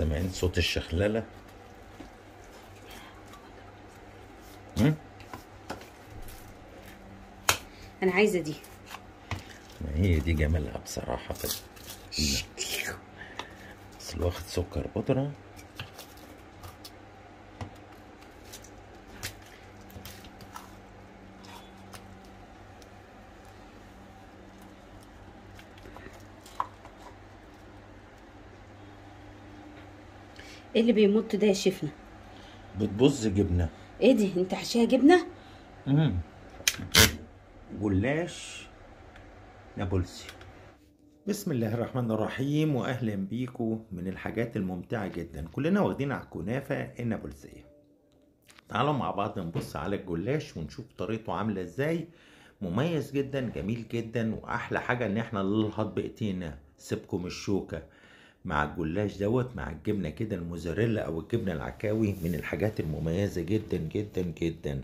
سامعين صوت الشخلالة؟ أنا عايزة دي ما هي دي جمالها بصراحة بس أصل واخد سكر بودرة ايه اللي بيمط ده يا شيفنا بتبص جبنه ايه دي انت حشاها جبنه امم جلاش نابلسي بسم الله الرحمن الرحيم واهلا بيكم من الحاجات الممتعه جدا كلنا واخدين على الكنافه النابلسيه تعالوا مع بعض نبص على الجلاش ونشوف طريقته عامله ازاي مميز جدا جميل جدا واحلى حاجه ان احنا نلهط بايدينا سيبكم الشوكه مع الجلاش دوت مع الجبنه كده الموزاريلا او الجبنه العكاوي من الحاجات المميزه جدا جدا جدا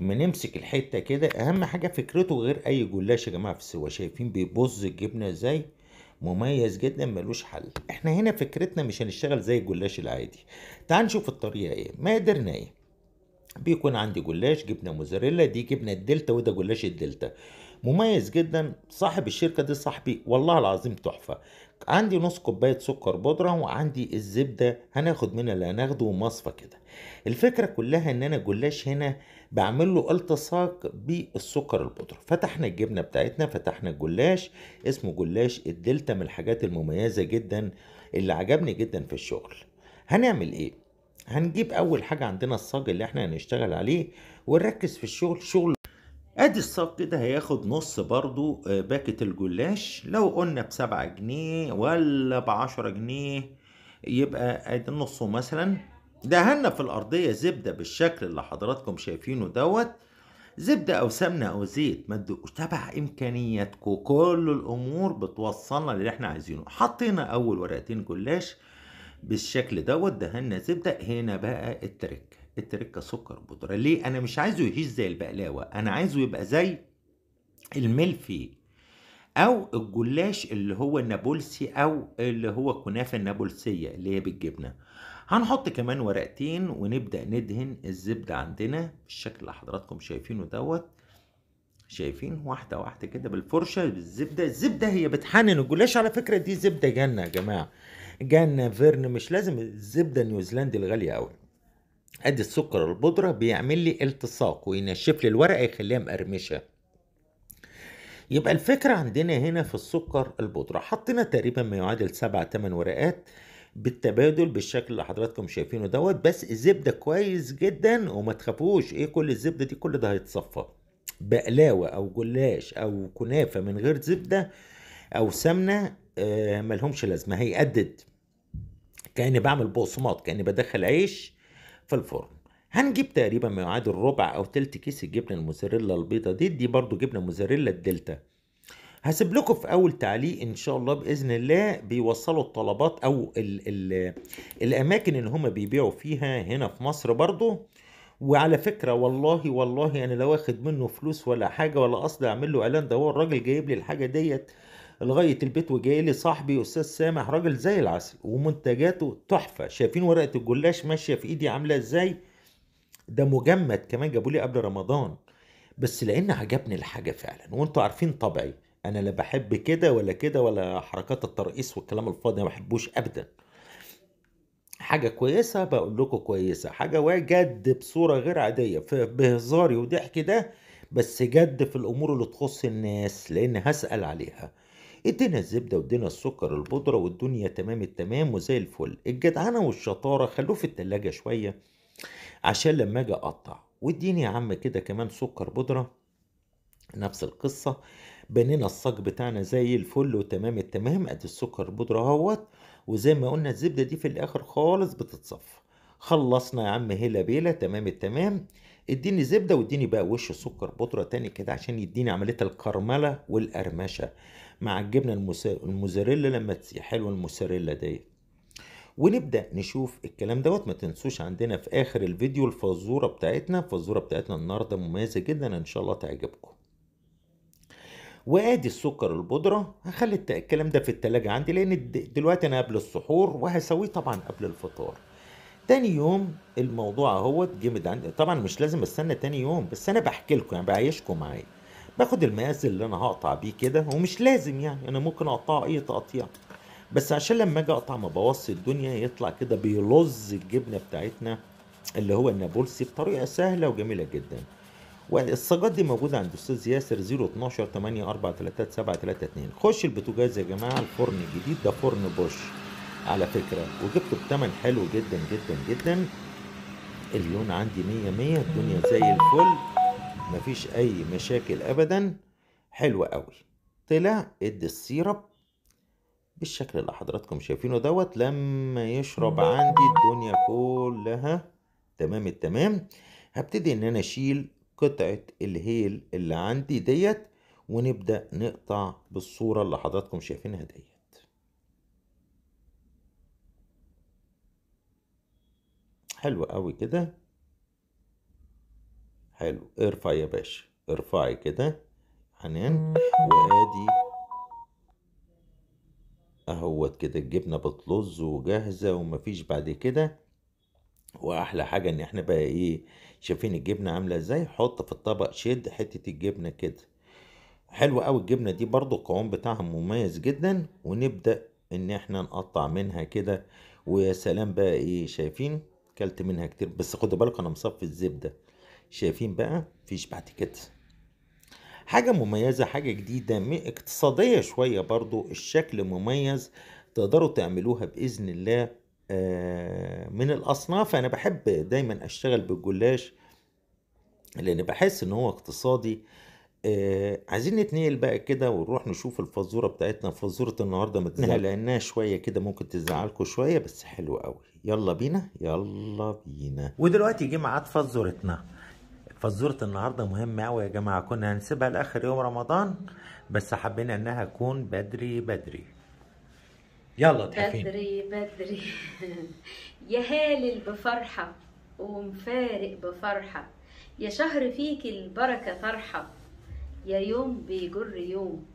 اما نمسك الحته كده اهم حاجه فكرته غير اي جلاش يا جماعه في السوا شايفين بيبز الجبنه ازاي مميز جدا ملوش حل احنا هنا فكرتنا مش هنشتغل زي الجلاش العادي تعال نشوف الطريقه ايه ما قدرنا ايه بيكون عندي جلاش جبنه موزاريلا دي جبنه الدلتا وده جلاش الدلتا مميز جدا صاحب الشركه دي صاحبي والله العظيم تحفه عندي نص كوبايه سكر بودره وعندي الزبده هناخد منها اللي هناخده مصفى كده الفكره كلها ان انا الجلاش هنا بعمل له التصاق بالسكر البودره فتحنا الجبنه بتاعتنا فتحنا الجلاش اسمه جلاش الدلتا من الحاجات المميزه جدا اللي عجبني جدا في الشغل هنعمل ايه هنجيب اول حاجه عندنا الصاج اللي احنا هنشتغل عليه ونركز في الشغل شغل ادي الصاج كده هياخد نص برضو آه، باكة الجلاش لو قلنا بسبعة جنيه ولا بعشرة جنيه يبقى ادي نصه مثلا دهنا في الارضية زبدة بالشكل اللي حضراتكم شايفينه دوت زبدة او سمنة او زيت ما تبع امكانياتكم كل الامور بتوصلنا للي احنا عايزينه حطينا اول ورقتين جلاش بالشكل دوت دهنا زبدة هنا بقى التركه التركه سكر بودره ليه انا مش عايزه يهيج زي البقلاوه انا عايزه يبقى زي الملفي او الجلاش اللي هو النابلسي او اللي هو الكنافه النابلسيه اللي هي بالجبنه هنحط كمان ورقتين ونبدا ندهن الزبده عندنا بالشكل اللي حضراتكم شايفينه دوت شايفين واحده واحده كده بالفرشه بالزبده الزبده هي بتحنن الجلاش على فكره دي زبده جنه يا جماعه جنه فيرن مش لازم الزبده النيوزيلندي الغاليه قوي ادي السكر البودره بيعمل لي التصاق وينشف لي الورقه يخليها مقرمشه يبقى الفكره عندنا هنا في السكر البودره حطينا تقريبا ما يعادل 7 8 ورقات بالتبادل بالشكل اللي حضراتكم شايفينه دوت بس الزبده كويس جدا وما تخافوش ايه كل الزبده دي كل ده هيتصفى بقلاوه او جلاش او كنافه من غير زبده او سمنه آه ملهمش لازمه هيقدد كاني بعمل بقسماط كاني بدخل عيش في الفرن هنجيب تقريبا ما يعادل ربع او تلت كيس الجبنه الموزاريلا البيضه دي دي برضو جبنه موزاريلا الدلتا هسيب لكم في اول تعليق ان شاء الله باذن الله بيوصلوا الطلبات او الـ الـ الاماكن اللي هم بيبيعوا فيها هنا في مصر برضو وعلى فكره والله والله انا لا واخد منه فلوس ولا حاجه ولا قصدي اعمل له اعلان ده هو الراجل جايب لي الحاجه ديت لغايه البيت وجاي لي صاحبي استاذ سامح راجل زي العسل ومنتجاته تحفه شايفين ورقه الجلاش ماشيه في ايدي عامله ازاي ده مجمد كمان جابوا لي قبل رمضان بس لان عجبني الحاجه فعلا وانتوا عارفين طبعي انا لا بحب كده ولا كده ولا حركات الترقيص والكلام الفاضي ما بحبوش ابدا حاجه كويسه بقول لكم كويسه حاجه وجد بصوره غير عاديه بهزاري وضحكي ده بس جد في الامور اللي تخص الناس لان هسال عليها ادينا الزبده وادينا السكر البودره والدنيا تمام التمام وزي الفل الجدعنه والشطاره خلوه في التلاجة شويه عشان لما اجي اقطع واديني يا عم كده كمان سكر بودره نفس القصه بنينا الصاج بتاعنا زي الفل وتمام التمام ادي السكر بودره اهوت وزي ما قلنا الزبده دي في الاخر خالص بتتصفى خلصنا يا عم هلا بيلا تمام التمام اديني زبده واديني بقى وش سكر بودره تاني كده عشان يديني عمليه الكرمله والقرمشه مع الجبنه الموزاريلا لما تسيح حلوه الموزاريلا ديت ونبدا نشوف الكلام دوت ما تنسوش عندنا في اخر الفيديو الفزوره بتاعتنا الفزوره بتاعتنا النهارده مميزه جدا ان شاء الله تعجبكم وادي السكر البودره هخلي الكلام ده في التلاجة عندي لان دلوقتي انا قبل السحور وهسويه طبعا قبل الفطار تاني يوم الموضوع اهوت جمد عندي طبعا مش لازم استنى تاني يوم بس انا بحكي لكم يعني بعيشكم معايا باخد المقاس اللي انا هقطع بيه كده ومش لازم يعني انا ممكن اقطعه اي تقطيع بس عشان لما اجي اقطع ما بوصي الدنيا يطلع كده بيلظ الجبنه بتاعتنا اللي هو النابلسي بطريقه سهله وجميله جدا والصاجات دي موجوده عند استاذ ياسر 012 8 4 3 7 3 2 خش البوتجاز يا جماعه الفرن الجديد ده فرن بوش على فكره وجبته بتمن حلو جدا جدا جدا اللون عندي 100 100 الدنيا زي الفل مفيش اي مشاكل ابدا حلو قوي طلع ادي السيرب بالشكل اللي حضراتكم شايفينه دوت لما يشرب عندي الدنيا كلها تمام التمام هبتدي ان انا اشيل قطعة الهيل اللي عندي ديت ونبدأ نقطع بالصورة اللي حضراتكم شايفينها ديت حلو قوي كده حلو ارفع يا باشا ارفعي كده حنان وادي اهوت كده الجبنه بتلظ وجاهزه ومفيش بعد كده واحلى حاجه ان احنا بقى ايه شايفين الجبنه عامله ازاي حط في الطبق شد حته الجبنه كده حلوه قوي الجبنه دي برضو القوام بتاعها مميز جدا ونبدا ان احنا نقطع منها كده ويا سلام بقى ايه شايفين كلت منها كتير بس خدوا بالكم انا مصفي الزبده شايفين بقى مفيش بعد كده حاجة مميزة حاجة جديدة اقتصادية شوية برضو الشكل مميز تقدروا تعملوها بإذن الله آه، من الأصناف أنا بحب دايما أشتغل بالجلاش لأن بحس إن هو اقتصادي آه، عايزين نتنقل بقى كده ونروح نشوف الفزورة بتاعتنا فزورة النهاردة ما نعم. لأنها شوية كده ممكن تزعلكم شوية بس حلوة قوي يلا بينا يلا بينا ودلوقتي جه ميعاد فزورتنا فزورة النهاردة مهمة أوي يا جماعة كنا هنسيبها لآخر يوم رمضان بس حبينا إنها تكون بدري بدري يلا تحفين بدري بدري يا هالل بفرحة ومفارق بفرحة يا شهر فيك البركة طرحة يا يوم بيجر يوم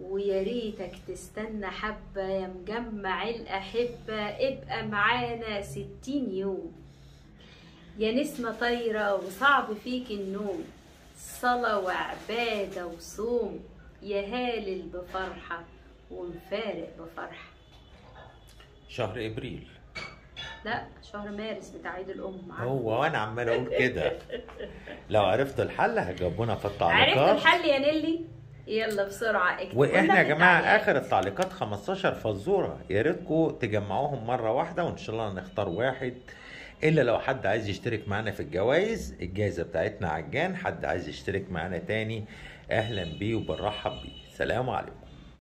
ويا ريتك تستنى حبة يا مجمع الأحبة ابقى معانا ستين يوم يا نسمة طايرة وصعب فيك النوم صلاة وعبادة وصوم يا هالل بفرحة ومفارق بفرحة شهر إبريل لا شهر مارس بتاع عيد الام عارف. هو وانا عمال اقول كده لو عرفت الحل هجاوبونا في التعليقات عرفت الحل يا نيلي يلا بسرعه اكتب واحنا يا جماعه اخر التعليقات 15 فزوره يا ريتكم تجمعوهم مره واحده وان شاء الله نختار واحد الا لو حد عايز يشترك معانا في الجوائز الجائزه بتاعتنا عجان حد عايز يشترك معانا تاني اهلا بيه وبنرحب بيه سلام عليكم